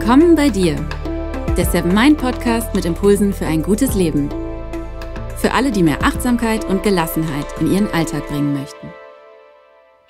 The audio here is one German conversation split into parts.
Willkommen bei dir, der Seven Mind Podcast mit Impulsen für ein gutes Leben. Für alle, die mehr Achtsamkeit und Gelassenheit in ihren Alltag bringen möchten.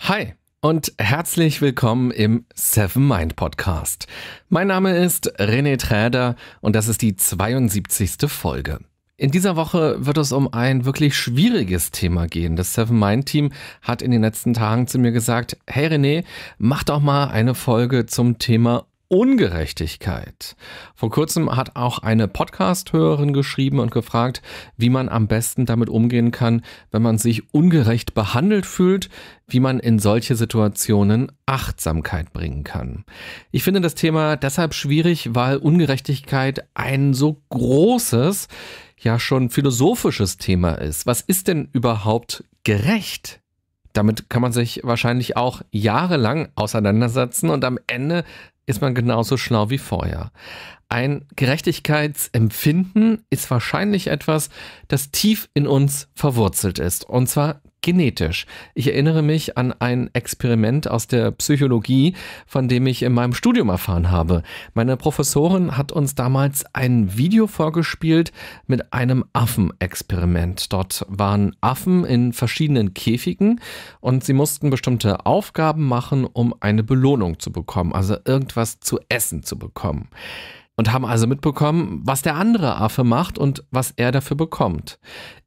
Hi und herzlich willkommen im Seven Mind Podcast. Mein Name ist René Träder und das ist die 72. Folge. In dieser Woche wird es um ein wirklich schwieriges Thema gehen. Das Seven Mind Team hat in den letzten Tagen zu mir gesagt, hey René, mach doch mal eine Folge zum Thema Ungerechtigkeit. Vor kurzem hat auch eine Podcast-Hörerin geschrieben und gefragt, wie man am besten damit umgehen kann, wenn man sich ungerecht behandelt fühlt, wie man in solche Situationen Achtsamkeit bringen kann. Ich finde das Thema deshalb schwierig, weil Ungerechtigkeit ein so großes, ja schon philosophisches Thema ist. Was ist denn überhaupt gerecht? Damit kann man sich wahrscheinlich auch jahrelang auseinandersetzen und am Ende ist man genauso schlau wie vorher. Ein Gerechtigkeitsempfinden ist wahrscheinlich etwas, das tief in uns verwurzelt ist. Und zwar genetisch. Ich erinnere mich an ein Experiment aus der Psychologie, von dem ich in meinem Studium erfahren habe. Meine Professorin hat uns damals ein Video vorgespielt mit einem Affenexperiment. Dort waren Affen in verschiedenen Käfigen und sie mussten bestimmte Aufgaben machen, um eine Belohnung zu bekommen, also irgendwas zu essen zu bekommen und haben also mitbekommen, was der andere Affe macht und was er dafür bekommt.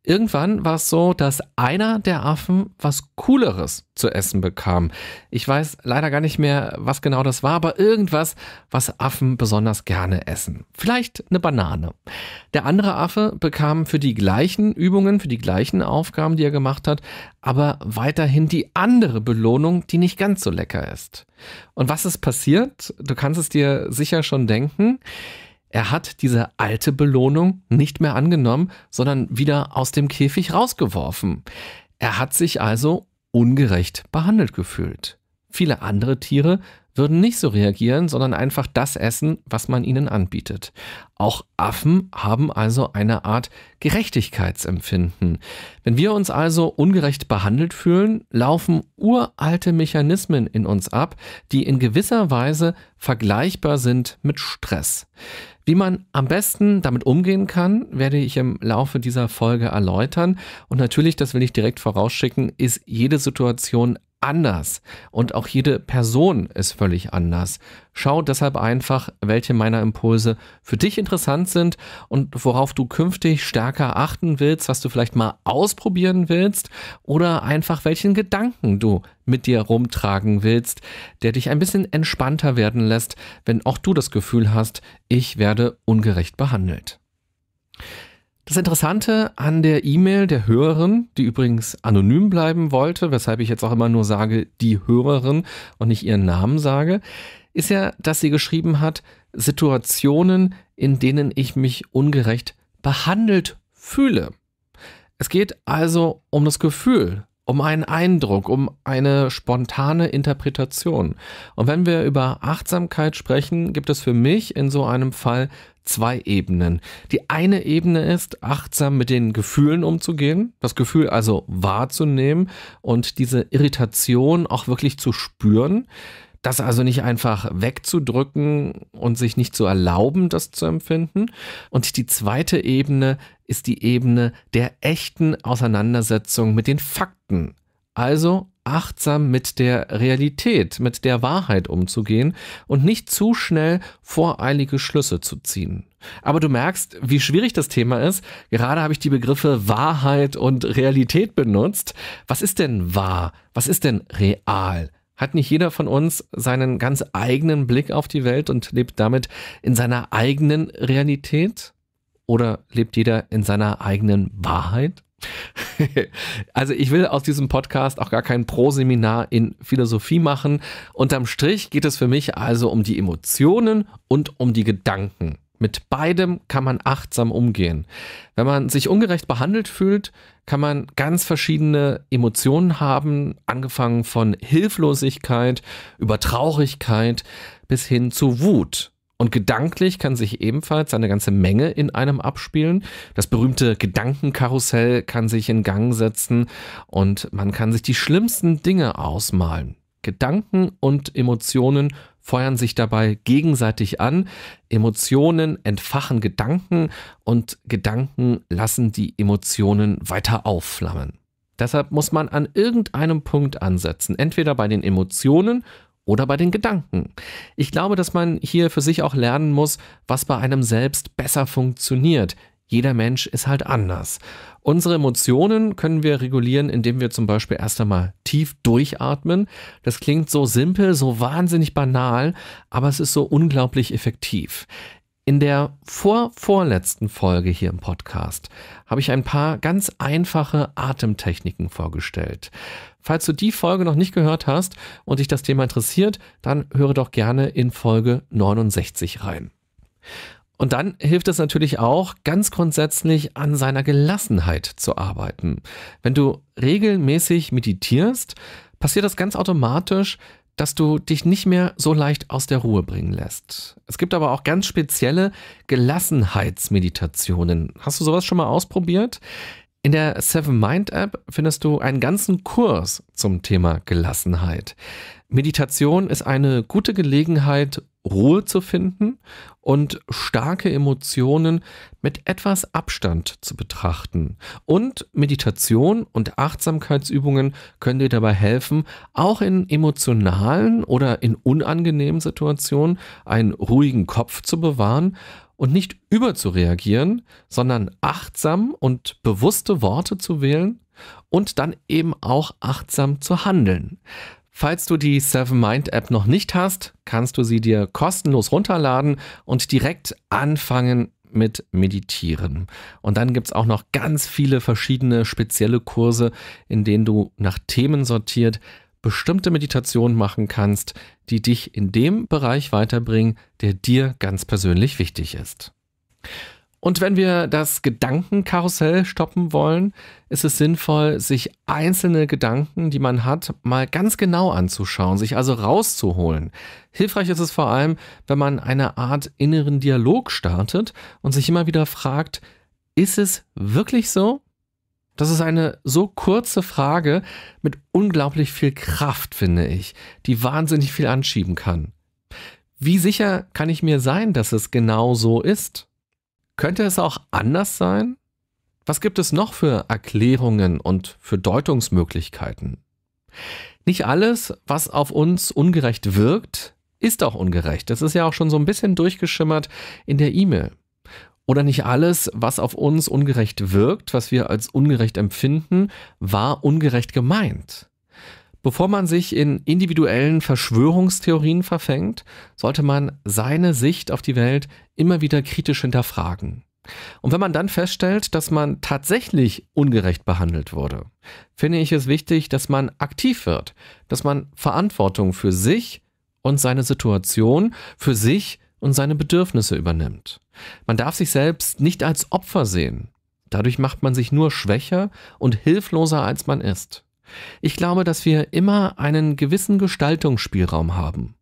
Irgendwann war es so, dass einer der Affen was Cooleres zu essen bekam. Ich weiß leider gar nicht mehr, was genau das war, aber irgendwas, was Affen besonders gerne essen. Vielleicht eine Banane. Der andere Affe bekam für die gleichen Übungen, für die gleichen Aufgaben, die er gemacht hat, aber weiterhin die andere Belohnung, die nicht ganz so lecker ist. Und was ist passiert? Du kannst es dir sicher schon denken. Er hat diese alte Belohnung nicht mehr angenommen, sondern wieder aus dem Käfig rausgeworfen. Er hat sich also ungerecht behandelt gefühlt. Viele andere Tiere würden nicht so reagieren, sondern einfach das essen, was man ihnen anbietet. Auch Affen haben also eine Art Gerechtigkeitsempfinden. Wenn wir uns also ungerecht behandelt fühlen, laufen uralte Mechanismen in uns ab, die in gewisser Weise vergleichbar sind mit Stress. Wie man am besten damit umgehen kann, werde ich im Laufe dieser Folge erläutern. Und natürlich, das will ich direkt vorausschicken, ist jede Situation anders und auch jede Person ist völlig anders. Schau deshalb einfach, welche meiner Impulse für dich interessant sind und worauf du künftig stärker achten willst, was du vielleicht mal ausprobieren willst oder einfach welchen Gedanken du mit dir rumtragen willst, der dich ein bisschen entspannter werden lässt, wenn auch du das Gefühl hast, ich werde ungerecht behandelt. Das Interessante an der E-Mail der Hörerin, die übrigens anonym bleiben wollte, weshalb ich jetzt auch immer nur sage, die Hörerin und nicht ihren Namen sage, ist ja, dass sie geschrieben hat, Situationen, in denen ich mich ungerecht behandelt fühle. Es geht also um das Gefühl, um einen Eindruck, um eine spontane Interpretation. Und wenn wir über Achtsamkeit sprechen, gibt es für mich in so einem Fall zwei Ebenen. Die eine Ebene ist, achtsam mit den Gefühlen umzugehen, das Gefühl also wahrzunehmen und diese Irritation auch wirklich zu spüren. Das also nicht einfach wegzudrücken und sich nicht zu erlauben, das zu empfinden. Und die zweite Ebene ist die Ebene der echten Auseinandersetzung mit den Fakten. Also achtsam mit der Realität, mit der Wahrheit umzugehen und nicht zu schnell voreilige Schlüsse zu ziehen. Aber du merkst, wie schwierig das Thema ist. Gerade habe ich die Begriffe Wahrheit und Realität benutzt. Was ist denn wahr? Was ist denn real? Hat nicht jeder von uns seinen ganz eigenen Blick auf die Welt und lebt damit in seiner eigenen Realität? Oder lebt jeder in seiner eigenen Wahrheit? also ich will aus diesem Podcast auch gar kein Pro-Seminar in Philosophie machen. Unterm Strich geht es für mich also um die Emotionen und um die Gedanken. Mit beidem kann man achtsam umgehen. Wenn man sich ungerecht behandelt fühlt, kann man ganz verschiedene Emotionen haben, angefangen von Hilflosigkeit über Traurigkeit bis hin zu Wut. Und gedanklich kann sich ebenfalls eine ganze Menge in einem abspielen. Das berühmte Gedankenkarussell kann sich in Gang setzen und man kann sich die schlimmsten Dinge ausmalen. Gedanken und Emotionen feuern sich dabei gegenseitig an. Emotionen entfachen Gedanken und Gedanken lassen die Emotionen weiter aufflammen. Deshalb muss man an irgendeinem Punkt ansetzen, entweder bei den Emotionen oder bei den Gedanken. Ich glaube, dass man hier für sich auch lernen muss, was bei einem selbst besser funktioniert. Jeder Mensch ist halt anders. Unsere Emotionen können wir regulieren, indem wir zum Beispiel erst einmal tief durchatmen. Das klingt so simpel, so wahnsinnig banal, aber es ist so unglaublich effektiv. In der vorvorletzten Folge hier im Podcast habe ich ein paar ganz einfache Atemtechniken vorgestellt. Falls du die Folge noch nicht gehört hast und dich das Thema interessiert, dann höre doch gerne in Folge 69 rein. Und dann hilft es natürlich auch, ganz grundsätzlich an seiner Gelassenheit zu arbeiten. Wenn du regelmäßig meditierst, passiert das ganz automatisch, dass du dich nicht mehr so leicht aus der Ruhe bringen lässt. Es gibt aber auch ganz spezielle Gelassenheitsmeditationen. Hast du sowas schon mal ausprobiert? In der Seven Mind App findest du einen ganzen Kurs zum Thema Gelassenheit. Meditation ist eine gute Gelegenheit, Ruhe zu finden und starke Emotionen mit etwas Abstand zu betrachten. Und Meditation und Achtsamkeitsübungen können dir dabei helfen, auch in emotionalen oder in unangenehmen Situationen einen ruhigen Kopf zu bewahren und nicht überzureagieren, sondern achtsam und bewusste Worte zu wählen und dann eben auch achtsam zu handeln. Falls du die Seven Mind App noch nicht hast, kannst du sie dir kostenlos runterladen und direkt anfangen mit Meditieren. Und dann gibt es auch noch ganz viele verschiedene spezielle Kurse, in denen du nach Themen sortiert bestimmte Meditationen machen kannst, die dich in dem Bereich weiterbringen, der dir ganz persönlich wichtig ist. Und wenn wir das Gedankenkarussell stoppen wollen, ist es sinnvoll, sich einzelne Gedanken, die man hat, mal ganz genau anzuschauen, sich also rauszuholen. Hilfreich ist es vor allem, wenn man eine Art inneren Dialog startet und sich immer wieder fragt, ist es wirklich so? Das ist eine so kurze Frage mit unglaublich viel Kraft, finde ich, die wahnsinnig viel anschieben kann. Wie sicher kann ich mir sein, dass es genau so ist? Könnte es auch anders sein? Was gibt es noch für Erklärungen und für Deutungsmöglichkeiten? Nicht alles, was auf uns ungerecht wirkt, ist auch ungerecht. Das ist ja auch schon so ein bisschen durchgeschimmert in der E-Mail. Oder nicht alles, was auf uns ungerecht wirkt, was wir als ungerecht empfinden, war ungerecht gemeint. Bevor man sich in individuellen Verschwörungstheorien verfängt, sollte man seine Sicht auf die Welt immer wieder kritisch hinterfragen. Und wenn man dann feststellt, dass man tatsächlich ungerecht behandelt wurde, finde ich es wichtig, dass man aktiv wird, dass man Verantwortung für sich und seine Situation, für sich und seine Bedürfnisse übernimmt. Man darf sich selbst nicht als Opfer sehen. Dadurch macht man sich nur schwächer und hilfloser, als man ist. Ich glaube, dass wir immer einen gewissen Gestaltungsspielraum haben.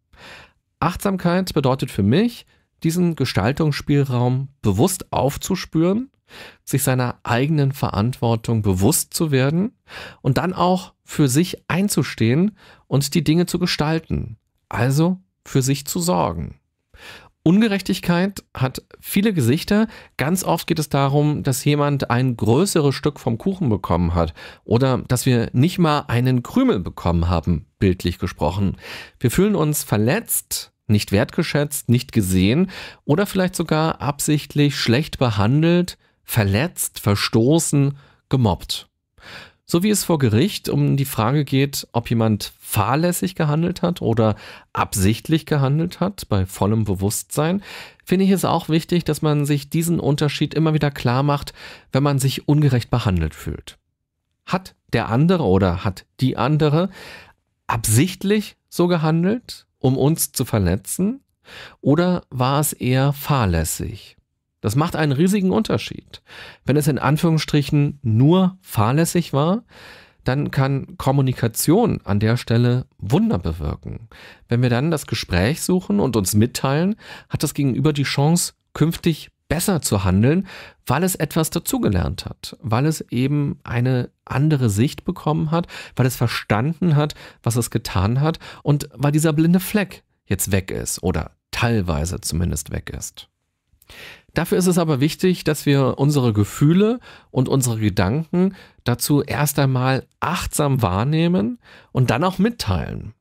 Achtsamkeit bedeutet für mich, diesen Gestaltungsspielraum bewusst aufzuspüren, sich seiner eigenen Verantwortung bewusst zu werden und dann auch für sich einzustehen und die Dinge zu gestalten, also für sich zu sorgen. Ungerechtigkeit hat viele Gesichter. Ganz oft geht es darum, dass jemand ein größeres Stück vom Kuchen bekommen hat oder dass wir nicht mal einen Krümel bekommen haben, bildlich gesprochen. Wir fühlen uns verletzt, nicht wertgeschätzt, nicht gesehen oder vielleicht sogar absichtlich schlecht behandelt, verletzt, verstoßen, gemobbt. So wie es vor Gericht um die Frage geht, ob jemand fahrlässig gehandelt hat oder absichtlich gehandelt hat, bei vollem Bewusstsein, finde ich es auch wichtig, dass man sich diesen Unterschied immer wieder klar macht, wenn man sich ungerecht behandelt fühlt. Hat der andere oder hat die andere absichtlich so gehandelt, um uns zu verletzen, oder war es eher fahrlässig? Das macht einen riesigen Unterschied. Wenn es in Anführungsstrichen nur fahrlässig war, dann kann Kommunikation an der Stelle Wunder bewirken. Wenn wir dann das Gespräch suchen und uns mitteilen, hat das Gegenüber die Chance, künftig besser zu handeln, weil es etwas dazugelernt hat, weil es eben eine andere Sicht bekommen hat, weil es verstanden hat, was es getan hat und weil dieser blinde Fleck jetzt weg ist oder teilweise zumindest weg ist. Dafür ist es aber wichtig, dass wir unsere Gefühle und unsere Gedanken dazu erst einmal achtsam wahrnehmen und dann auch mitteilen.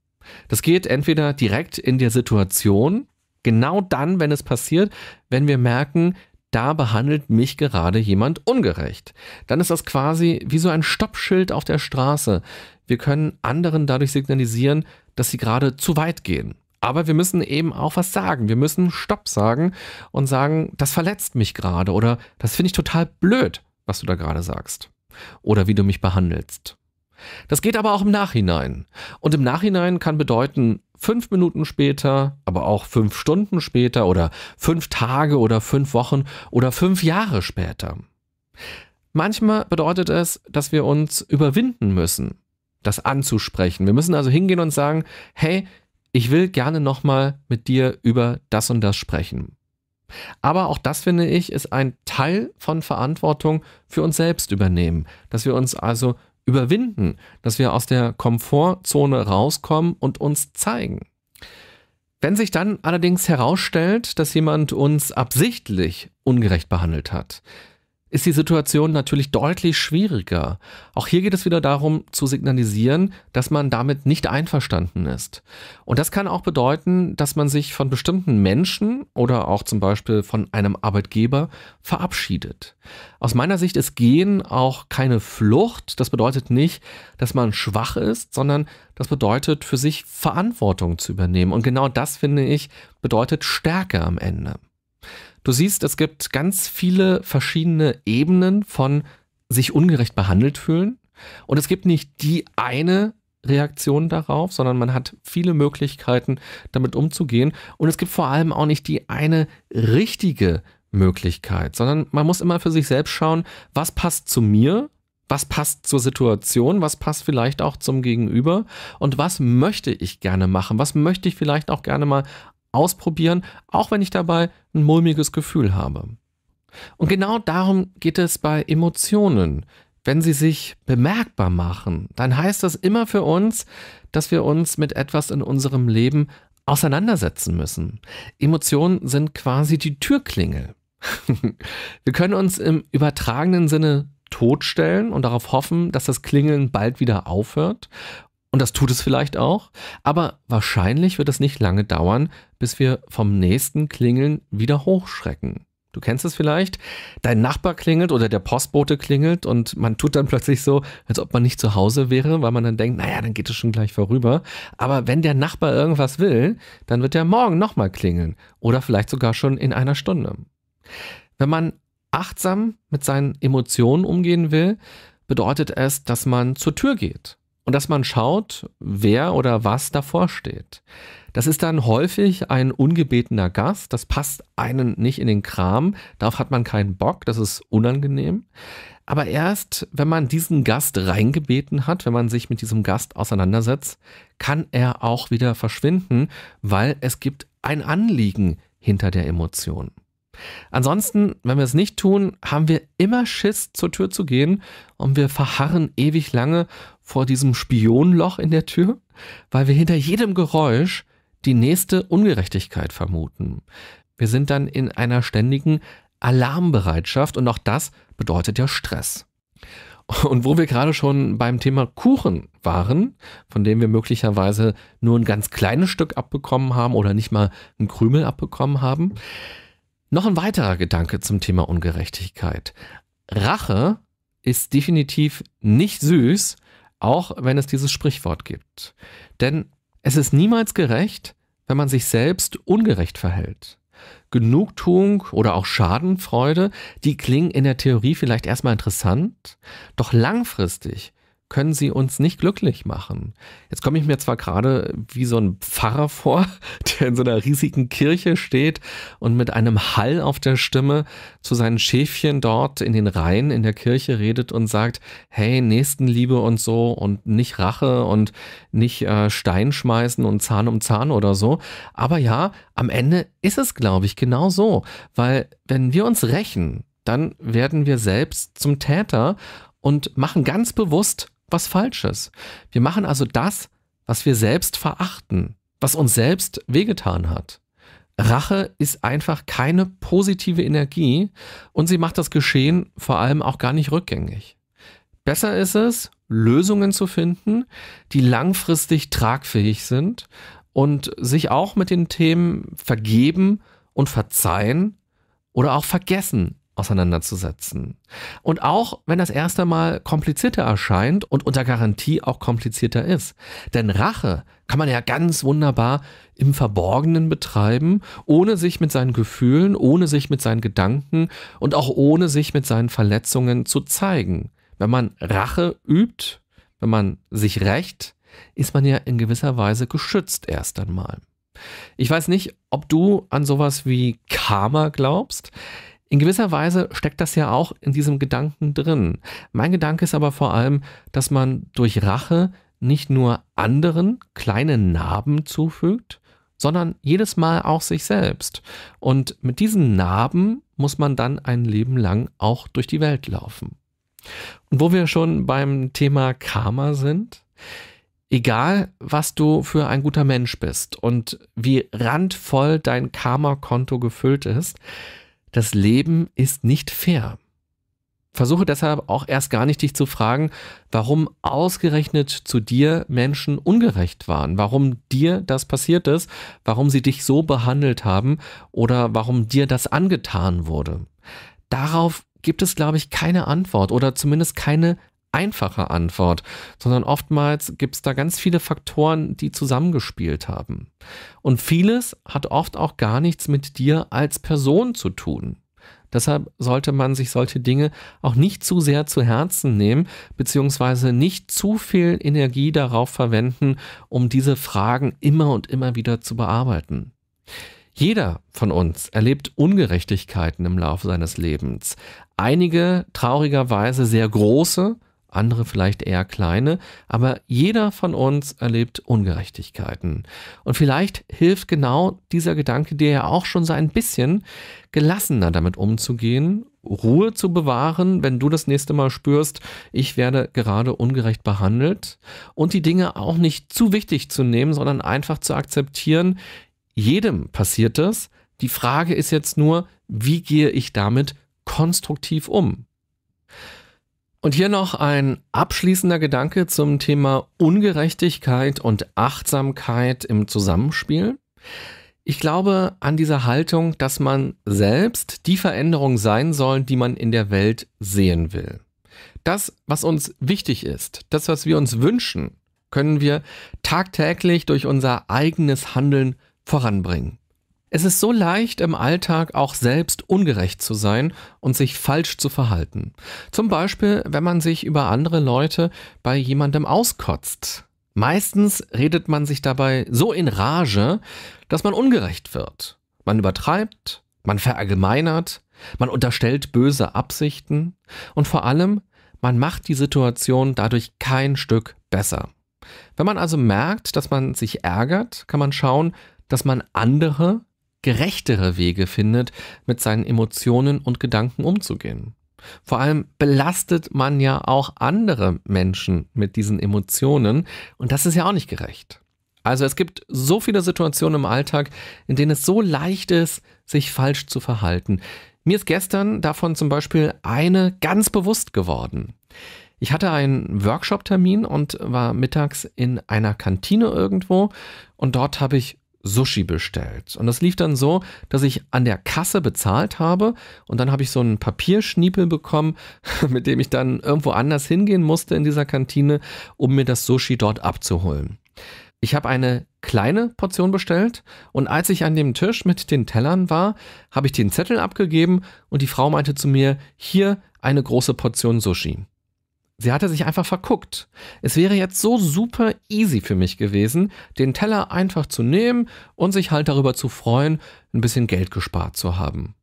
Das geht entweder direkt in der Situation, genau dann, wenn es passiert, wenn wir merken, da behandelt mich gerade jemand ungerecht. Dann ist das quasi wie so ein Stoppschild auf der Straße. Wir können anderen dadurch signalisieren, dass sie gerade zu weit gehen. Aber wir müssen eben auch was sagen. Wir müssen Stopp sagen und sagen, das verletzt mich gerade oder das finde ich total blöd, was du da gerade sagst. Oder wie du mich behandelst. Das geht aber auch im Nachhinein. Und im Nachhinein kann bedeuten, fünf Minuten später, aber auch fünf Stunden später oder fünf Tage oder fünf Wochen oder fünf Jahre später. Manchmal bedeutet es, dass wir uns überwinden müssen, das anzusprechen. Wir müssen also hingehen und sagen, hey, ich will gerne nochmal mit dir über das und das sprechen. Aber auch das, finde ich, ist ein Teil von Verantwortung für uns selbst übernehmen, dass wir uns also überwinden, dass wir aus der Komfortzone rauskommen und uns zeigen. Wenn sich dann allerdings herausstellt, dass jemand uns absichtlich ungerecht behandelt hat, ist die Situation natürlich deutlich schwieriger. Auch hier geht es wieder darum zu signalisieren, dass man damit nicht einverstanden ist. Und das kann auch bedeuten, dass man sich von bestimmten Menschen oder auch zum Beispiel von einem Arbeitgeber verabschiedet. Aus meiner Sicht ist Gehen auch keine Flucht. Das bedeutet nicht, dass man schwach ist, sondern das bedeutet für sich Verantwortung zu übernehmen. Und genau das, finde ich, bedeutet Stärke am Ende. Du siehst, es gibt ganz viele verschiedene Ebenen von sich ungerecht behandelt fühlen. Und es gibt nicht die eine Reaktion darauf, sondern man hat viele Möglichkeiten, damit umzugehen. Und es gibt vor allem auch nicht die eine richtige Möglichkeit, sondern man muss immer für sich selbst schauen, was passt zu mir, was passt zur Situation, was passt vielleicht auch zum Gegenüber und was möchte ich gerne machen, was möchte ich vielleicht auch gerne mal ausprobieren, auch wenn ich dabei ein mulmiges Gefühl habe. Und genau darum geht es bei Emotionen. Wenn sie sich bemerkbar machen, dann heißt das immer für uns, dass wir uns mit etwas in unserem Leben auseinandersetzen müssen. Emotionen sind quasi die Türklingel. wir können uns im übertragenen Sinne totstellen und darauf hoffen, dass das Klingeln bald wieder aufhört. Und das tut es vielleicht auch, aber wahrscheinlich wird es nicht lange dauern, bis wir vom nächsten Klingeln wieder hochschrecken. Du kennst es vielleicht? Dein Nachbar klingelt oder der Postbote klingelt und man tut dann plötzlich so, als ob man nicht zu Hause wäre, weil man dann denkt, naja, dann geht es schon gleich vorüber. Aber wenn der Nachbar irgendwas will, dann wird er morgen nochmal klingeln oder vielleicht sogar schon in einer Stunde. Wenn man achtsam mit seinen Emotionen umgehen will, bedeutet es, dass man zur Tür geht und dass man schaut, wer oder was davor steht. Das ist dann häufig ein ungebetener Gast. Das passt einen nicht in den Kram. Darauf hat man keinen Bock. Das ist unangenehm. Aber erst, wenn man diesen Gast reingebeten hat, wenn man sich mit diesem Gast auseinandersetzt, kann er auch wieder verschwinden, weil es gibt ein Anliegen hinter der Emotion. Ansonsten, wenn wir es nicht tun, haben wir immer Schiss, zur Tür zu gehen und wir verharren ewig lange vor diesem Spionloch in der Tür, weil wir hinter jedem Geräusch die nächste Ungerechtigkeit vermuten. Wir sind dann in einer ständigen Alarmbereitschaft und auch das bedeutet ja Stress. Und wo wir gerade schon beim Thema Kuchen waren, von dem wir möglicherweise nur ein ganz kleines Stück abbekommen haben oder nicht mal ein Krümel abbekommen haben, noch ein weiterer Gedanke zum Thema Ungerechtigkeit. Rache ist definitiv nicht süß, auch wenn es dieses Sprichwort gibt. Denn es ist niemals gerecht, wenn man sich selbst ungerecht verhält. Genugtuung oder auch Schadenfreude, die klingen in der Theorie vielleicht erstmal interessant, doch langfristig können sie uns nicht glücklich machen. Jetzt komme ich mir zwar gerade wie so ein Pfarrer vor, der in so einer riesigen Kirche steht und mit einem Hall auf der Stimme zu seinen Schäfchen dort in den Reihen in der Kirche redet und sagt, hey, Nächstenliebe und so und nicht Rache und nicht äh, Stein schmeißen und Zahn um Zahn oder so. Aber ja, am Ende ist es, glaube ich, genau so, weil wenn wir uns rächen, dann werden wir selbst zum Täter und machen ganz bewusst was Falsches. Wir machen also das, was wir selbst verachten, was uns selbst wehgetan hat. Rache ist einfach keine positive Energie und sie macht das Geschehen vor allem auch gar nicht rückgängig. Besser ist es, Lösungen zu finden, die langfristig tragfähig sind und sich auch mit den Themen vergeben und verzeihen oder auch vergessen auseinanderzusetzen. Und auch wenn das erste Mal komplizierter erscheint und unter Garantie auch komplizierter ist. Denn Rache kann man ja ganz wunderbar im Verborgenen betreiben, ohne sich mit seinen Gefühlen, ohne sich mit seinen Gedanken und auch ohne sich mit seinen Verletzungen zu zeigen. Wenn man Rache übt, wenn man sich rächt, ist man ja in gewisser Weise geschützt erst einmal. Ich weiß nicht, ob du an sowas wie Karma glaubst. In gewisser Weise steckt das ja auch in diesem Gedanken drin. Mein Gedanke ist aber vor allem, dass man durch Rache nicht nur anderen kleine Narben zufügt, sondern jedes Mal auch sich selbst. Und mit diesen Narben muss man dann ein Leben lang auch durch die Welt laufen. Und wo wir schon beim Thema Karma sind, egal was du für ein guter Mensch bist und wie randvoll dein Karma-Konto gefüllt ist, das Leben ist nicht fair. Versuche deshalb auch erst gar nicht dich zu fragen, warum ausgerechnet zu dir Menschen ungerecht waren, warum dir das passiert ist, warum sie dich so behandelt haben oder warum dir das angetan wurde. Darauf gibt es, glaube ich, keine Antwort oder zumindest keine einfache Antwort, sondern oftmals gibt es da ganz viele Faktoren, die zusammengespielt haben. Und vieles hat oft auch gar nichts mit dir als Person zu tun. Deshalb sollte man sich solche Dinge auch nicht zu sehr zu Herzen nehmen, beziehungsweise nicht zu viel Energie darauf verwenden, um diese Fragen immer und immer wieder zu bearbeiten. Jeder von uns erlebt Ungerechtigkeiten im Laufe seines Lebens. Einige traurigerweise sehr große, andere vielleicht eher kleine, aber jeder von uns erlebt Ungerechtigkeiten. Und vielleicht hilft genau dieser Gedanke dir ja auch schon so ein bisschen gelassener damit umzugehen, Ruhe zu bewahren, wenn du das nächste Mal spürst, ich werde gerade ungerecht behandelt und die Dinge auch nicht zu wichtig zu nehmen, sondern einfach zu akzeptieren, jedem passiert das. Die Frage ist jetzt nur, wie gehe ich damit konstruktiv um? Und hier noch ein abschließender Gedanke zum Thema Ungerechtigkeit und Achtsamkeit im Zusammenspiel. Ich glaube an diese Haltung, dass man selbst die Veränderung sein soll, die man in der Welt sehen will. Das, was uns wichtig ist, das, was wir uns wünschen, können wir tagtäglich durch unser eigenes Handeln voranbringen. Es ist so leicht im Alltag auch selbst ungerecht zu sein und sich falsch zu verhalten. Zum Beispiel, wenn man sich über andere Leute bei jemandem auskotzt. Meistens redet man sich dabei so in Rage, dass man ungerecht wird. Man übertreibt, man verallgemeinert, man unterstellt böse Absichten und vor allem, man macht die Situation dadurch kein Stück besser. Wenn man also merkt, dass man sich ärgert, kann man schauen, dass man andere gerechtere Wege findet, mit seinen Emotionen und Gedanken umzugehen. Vor allem belastet man ja auch andere Menschen mit diesen Emotionen und das ist ja auch nicht gerecht. Also es gibt so viele Situationen im Alltag, in denen es so leicht ist, sich falsch zu verhalten. Mir ist gestern davon zum Beispiel eine ganz bewusst geworden. Ich hatte einen Workshop-Termin und war mittags in einer Kantine irgendwo und dort habe ich Sushi bestellt. Und das lief dann so, dass ich an der Kasse bezahlt habe und dann habe ich so einen Papierschniepel bekommen, mit dem ich dann irgendwo anders hingehen musste in dieser Kantine, um mir das Sushi dort abzuholen. Ich habe eine kleine Portion bestellt und als ich an dem Tisch mit den Tellern war, habe ich den Zettel abgegeben und die Frau meinte zu mir, hier eine große Portion Sushi. Sie hatte sich einfach verguckt. Es wäre jetzt so super easy für mich gewesen, den Teller einfach zu nehmen und sich halt darüber zu freuen, ein bisschen Geld gespart zu haben.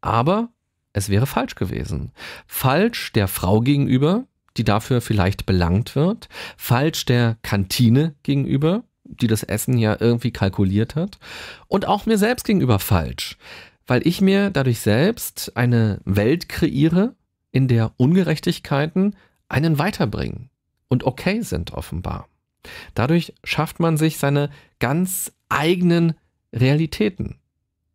Aber es wäre falsch gewesen. Falsch der Frau gegenüber, die dafür vielleicht belangt wird. Falsch der Kantine gegenüber, die das Essen ja irgendwie kalkuliert hat. Und auch mir selbst gegenüber falsch. Weil ich mir dadurch selbst eine Welt kreiere, in der Ungerechtigkeiten einen weiterbringen und okay sind offenbar. Dadurch schafft man sich seine ganz eigenen Realitäten.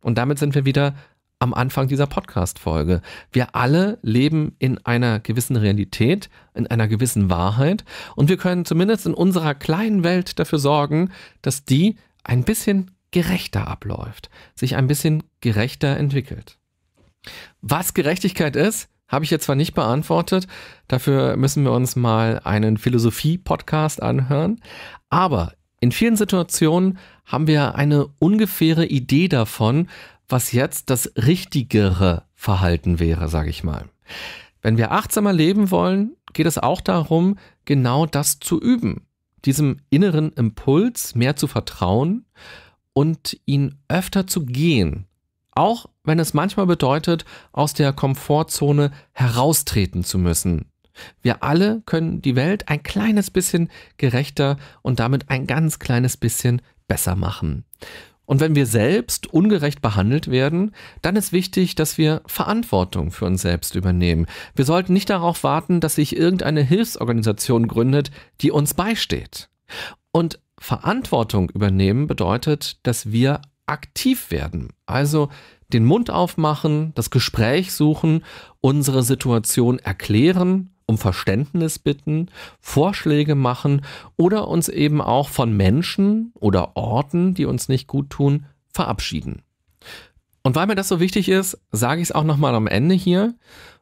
Und damit sind wir wieder am Anfang dieser Podcast-Folge. Wir alle leben in einer gewissen Realität, in einer gewissen Wahrheit und wir können zumindest in unserer kleinen Welt dafür sorgen, dass die ein bisschen gerechter abläuft, sich ein bisschen gerechter entwickelt. Was Gerechtigkeit ist, habe ich jetzt zwar nicht beantwortet, dafür müssen wir uns mal einen Philosophie-Podcast anhören, aber in vielen Situationen haben wir eine ungefähre Idee davon, was jetzt das richtigere Verhalten wäre, sage ich mal. Wenn wir achtsamer leben wollen, geht es auch darum, genau das zu üben, diesem inneren Impuls mehr zu vertrauen und ihn öfter zu gehen, auch wenn es manchmal bedeutet, aus der Komfortzone heraustreten zu müssen. Wir alle können die Welt ein kleines bisschen gerechter und damit ein ganz kleines bisschen besser machen. Und wenn wir selbst ungerecht behandelt werden, dann ist wichtig, dass wir Verantwortung für uns selbst übernehmen. Wir sollten nicht darauf warten, dass sich irgendeine Hilfsorganisation gründet, die uns beisteht. Und Verantwortung übernehmen bedeutet, dass wir aktiv werden. Also den Mund aufmachen, das Gespräch suchen, unsere Situation erklären, um Verständnis bitten, Vorschläge machen oder uns eben auch von Menschen oder Orten, die uns nicht gut tun, verabschieden. Und weil mir das so wichtig ist, sage ich es auch nochmal am Ende hier.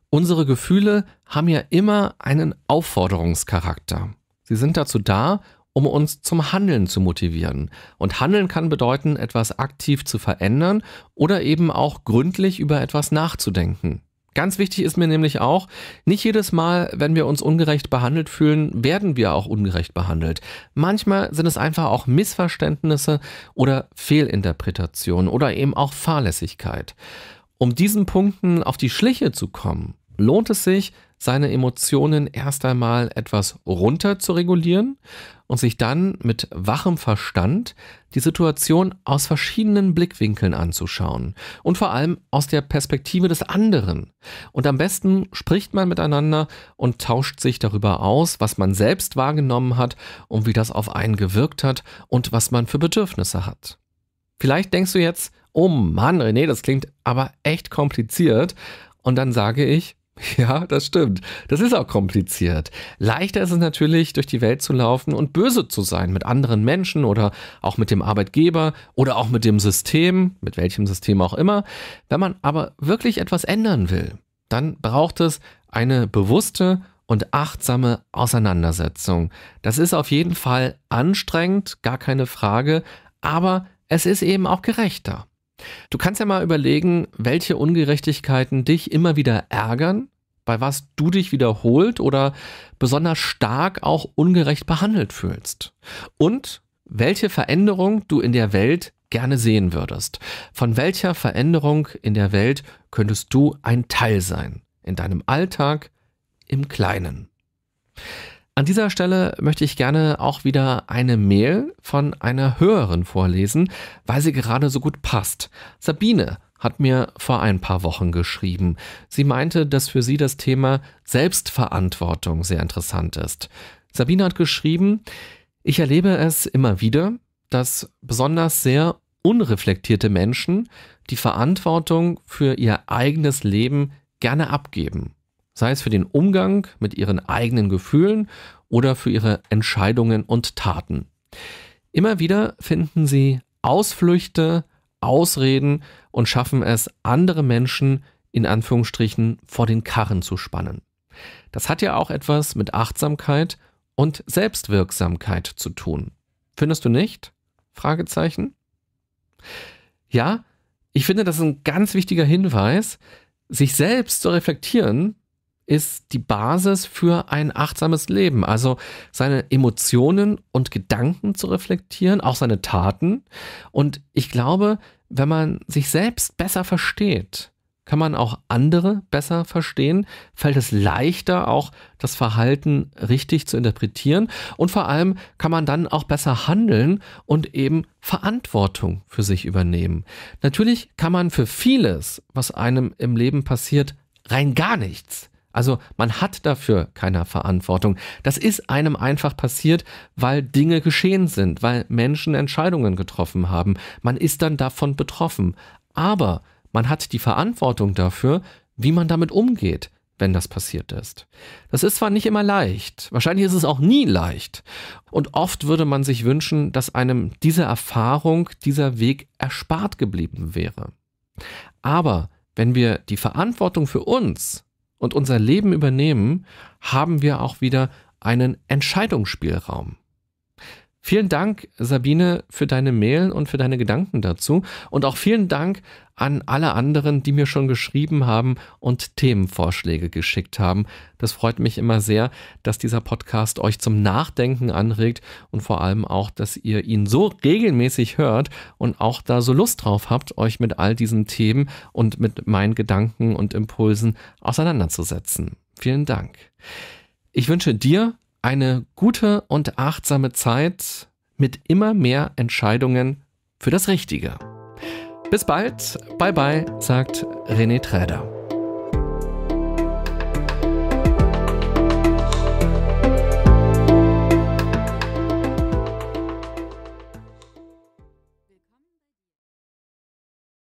Unsere Gefühle haben ja immer einen Aufforderungscharakter. Sie sind dazu da, um uns zum Handeln zu motivieren. Und Handeln kann bedeuten, etwas aktiv zu verändern oder eben auch gründlich über etwas nachzudenken. Ganz wichtig ist mir nämlich auch, nicht jedes Mal, wenn wir uns ungerecht behandelt fühlen, werden wir auch ungerecht behandelt. Manchmal sind es einfach auch Missverständnisse oder Fehlinterpretationen oder eben auch Fahrlässigkeit. Um diesen Punkten auf die Schliche zu kommen, lohnt es sich, seine Emotionen erst einmal etwas runter zu regulieren und sich dann mit wachem Verstand die Situation aus verschiedenen Blickwinkeln anzuschauen und vor allem aus der Perspektive des anderen. Und am besten spricht man miteinander und tauscht sich darüber aus, was man selbst wahrgenommen hat und wie das auf einen gewirkt hat und was man für Bedürfnisse hat. Vielleicht denkst du jetzt, oh Mann, René, das klingt aber echt kompliziert. Und dann sage ich, Ja, das stimmt. Das ist auch kompliziert. Leichter ist es natürlich, durch die Welt zu laufen und böse zu sein mit anderen Menschen oder auch mit dem Arbeitgeber oder auch mit dem System, mit welchem System auch immer. Wenn man aber wirklich etwas ändern will, dann braucht es eine bewusste und achtsame Auseinandersetzung. Das ist auf jeden Fall anstrengend, gar keine Frage, aber es ist eben auch gerechter. Du kannst ja mal überlegen, welche Ungerechtigkeiten dich immer wieder ärgern, bei was du dich wiederholt oder besonders stark auch ungerecht behandelt fühlst. Und welche Veränderung du in der Welt gerne sehen würdest. Von welcher Veränderung in der Welt könntest du ein Teil sein? In deinem Alltag, im Kleinen. An dieser Stelle möchte ich gerne auch wieder eine Mail von einer Hörerin vorlesen, weil sie gerade so gut passt. Sabine hat mir vor ein paar Wochen geschrieben. Sie meinte, dass für sie das Thema Selbstverantwortung sehr interessant ist. Sabine hat geschrieben, ich erlebe es immer wieder, dass besonders sehr unreflektierte Menschen die Verantwortung für ihr eigenes Leben gerne abgeben sei es für den Umgang mit ihren eigenen Gefühlen oder für ihre Entscheidungen und Taten. Immer wieder finden sie Ausflüchte, Ausreden und schaffen es, andere Menschen in Anführungsstrichen vor den Karren zu spannen. Das hat ja auch etwas mit Achtsamkeit und Selbstwirksamkeit zu tun. Findest du nicht? Fragezeichen. Ja, ich finde, das ist ein ganz wichtiger Hinweis, sich selbst zu reflektieren ist die Basis für ein achtsames Leben. Also seine Emotionen und Gedanken zu reflektieren, auch seine Taten. Und ich glaube, wenn man sich selbst besser versteht, kann man auch andere besser verstehen, fällt es leichter, auch das Verhalten richtig zu interpretieren und vor allem kann man dann auch besser handeln und eben Verantwortung für sich übernehmen. Natürlich kann man für vieles, was einem im Leben passiert, rein gar nichts. Also man hat dafür keine Verantwortung. Das ist einem einfach passiert, weil Dinge geschehen sind, weil Menschen Entscheidungen getroffen haben. Man ist dann davon betroffen. Aber man hat die Verantwortung dafür, wie man damit umgeht, wenn das passiert ist. Das ist zwar nicht immer leicht, wahrscheinlich ist es auch nie leicht. Und oft würde man sich wünschen, dass einem diese Erfahrung, dieser Weg erspart geblieben wäre. Aber wenn wir die Verantwortung für uns und unser Leben übernehmen, haben wir auch wieder einen Entscheidungsspielraum. Vielen Dank, Sabine, für deine Mail und für deine Gedanken dazu. Und auch vielen Dank an alle anderen, die mir schon geschrieben haben und Themenvorschläge geschickt haben. Das freut mich immer sehr, dass dieser Podcast euch zum Nachdenken anregt und vor allem auch, dass ihr ihn so regelmäßig hört und auch da so Lust drauf habt, euch mit all diesen Themen und mit meinen Gedanken und Impulsen auseinanderzusetzen. Vielen Dank. Ich wünsche dir eine gute und achtsame Zeit mit immer mehr Entscheidungen für das Richtige. Bis bald, bye bye, sagt René Träder.